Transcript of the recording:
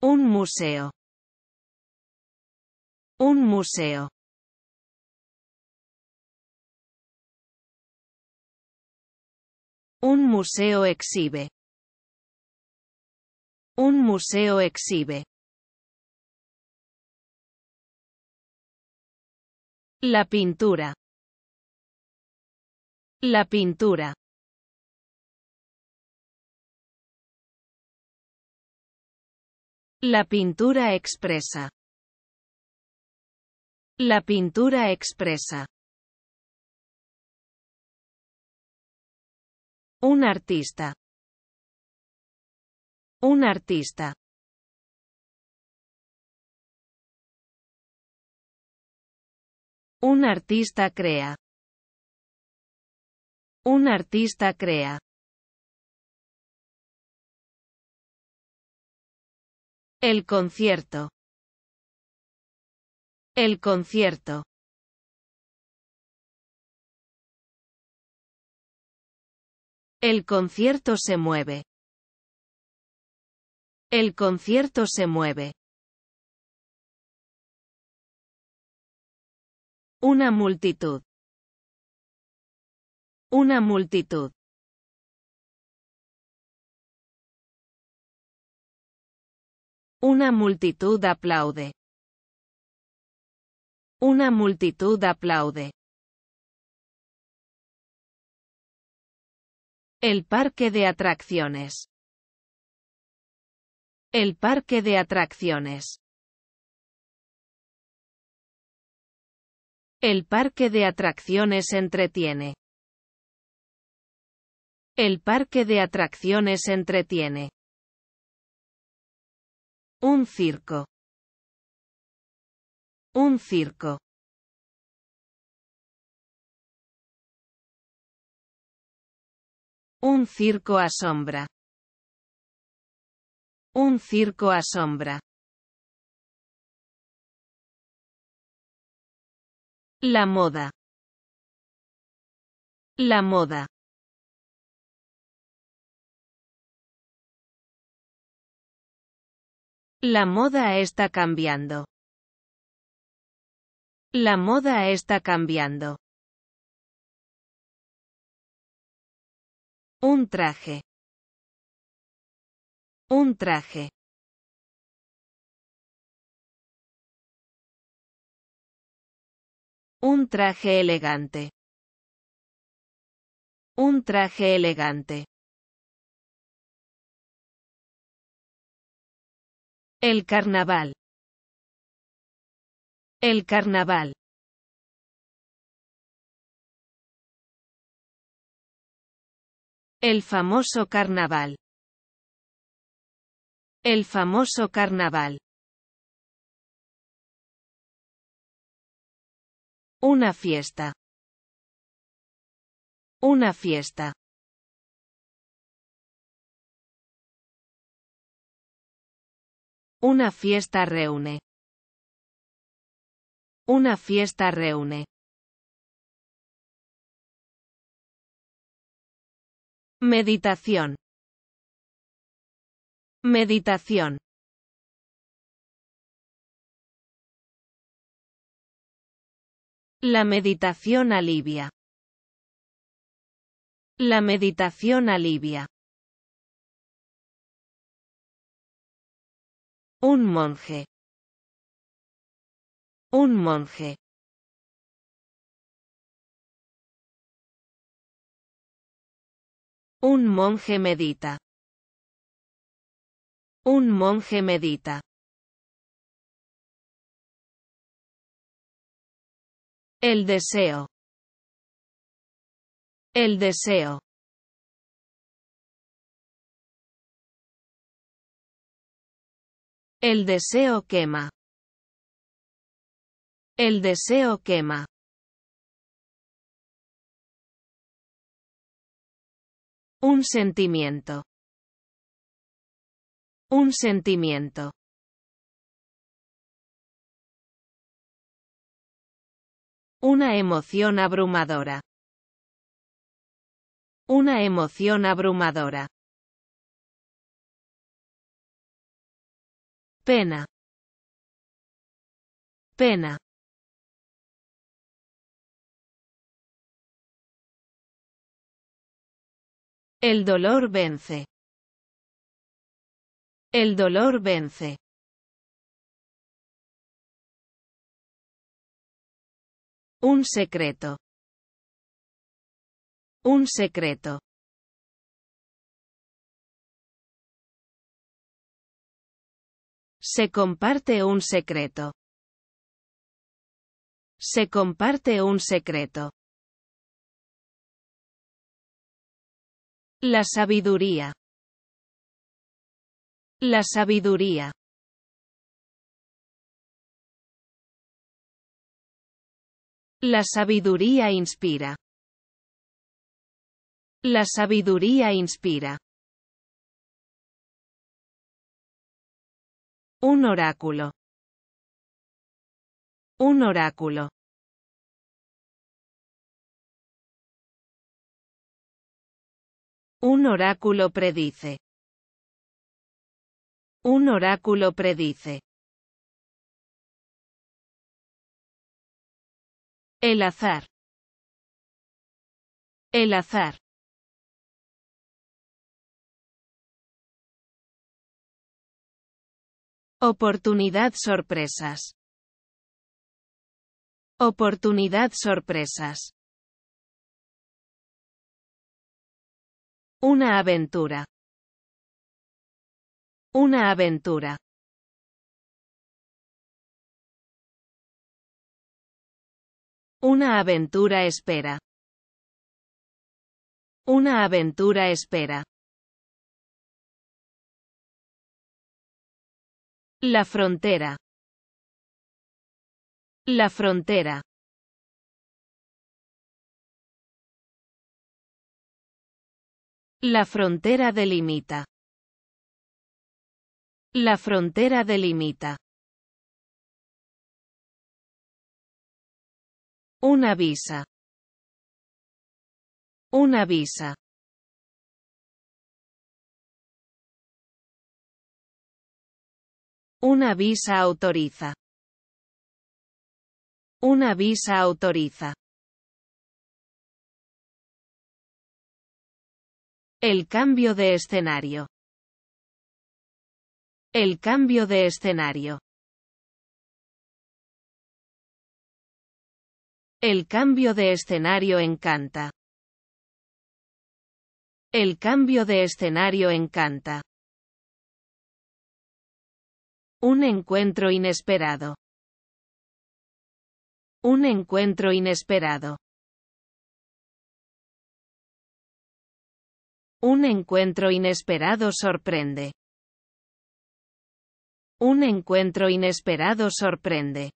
Un museo. Un museo. Un museo exhibe. Un museo exhibe. La pintura. La pintura. La pintura expresa. La pintura expresa. Un artista. Un artista. Un artista crea. Un artista crea. El concierto. El concierto. El concierto se mueve. El concierto se mueve. Una multitud. Una multitud. Una multitud aplaude. Una multitud aplaude. El parque de atracciones. El parque de atracciones. El parque de atracciones entretiene. El parque de atracciones entretiene. Un circo. Un circo. Un circo a sombra. Un circo a sombra. La moda. La moda. La moda está cambiando. La moda está cambiando. Un traje. Un traje. Un traje elegante. Un traje elegante. El carnaval. El carnaval. El famoso carnaval. El famoso carnaval. Una fiesta. Una fiesta. Una fiesta reúne. Una fiesta reúne. Meditación. Meditación. La meditación alivia. La meditación alivia. Un monje. Un monje. Un monje medita. Un monje medita. El deseo. El deseo. El deseo quema. El deseo quema. Un sentimiento. Un sentimiento. Una emoción abrumadora. Una emoción abrumadora. pena, pena. El dolor vence. El dolor vence. Un secreto. Un secreto. Se comparte un secreto. Se comparte un secreto. La sabiduría. La sabiduría. La sabiduría inspira. La sabiduría inspira. Un oráculo. Un oráculo. Un oráculo predice. Un oráculo predice. El azar. El azar. Oportunidad sorpresas. Oportunidad sorpresas. Una aventura. Una aventura. Una aventura espera. Una aventura espera. La frontera. La frontera. La frontera delimita. La frontera delimita. Una visa. Una visa. Una visa autoriza. Una visa autoriza. El cambio de escenario. El cambio de escenario. El cambio de escenario encanta. El cambio de escenario encanta. Un encuentro inesperado. Un encuentro inesperado. Un encuentro inesperado sorprende. Un encuentro inesperado sorprende.